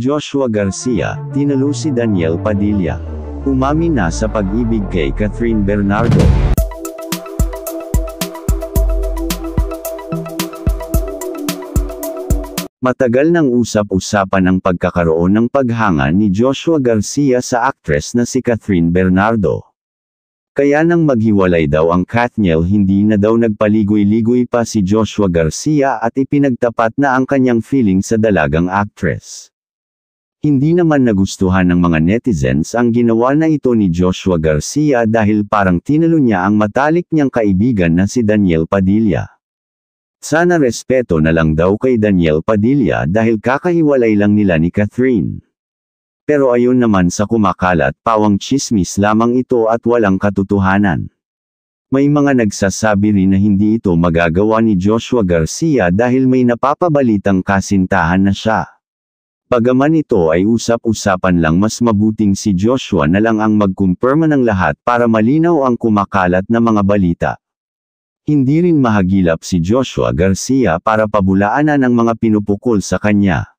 Joshua Garcia, tinalo si Daniel Padilla. Umami na sa pag-ibig kay Catherine Bernardo. Matagal nang usap-usapan ang pagkakaroon ng paghanga ni Joshua Garcia sa aktres na si Catherine Bernardo. Kaya nang maghiwalay daw ang Katniel hindi na daw nagpaligoy-ligoy pa si Joshua Garcia at ipinagtapat na ang kanyang feeling sa dalagang aktres. Hindi naman nagustuhan ng mga netizens ang ginawa na ito ni Joshua Garcia dahil parang tinalo niya ang matalik niyang kaibigan na si Daniel Padilla. Sana respeto na lang daw kay Daniel Padilla dahil kakahiwalay lang nila ni Catherine. Pero ayun naman sa kumakalat pawang chismis lamang ito at walang katotohanan. May mga nagsasabi rin na hindi ito magagawa ni Joshua Garcia dahil may napapabalitang kasintahan na siya. Pagaman ito ay usap-usapan lang mas mabuting si Joshua na lang ang magkumpirma ng lahat para malinaw ang kumakalat na mga balita. Hindi rin mahagilap si Joshua Garcia para pabulaanan ang mga pinupukol sa kanya.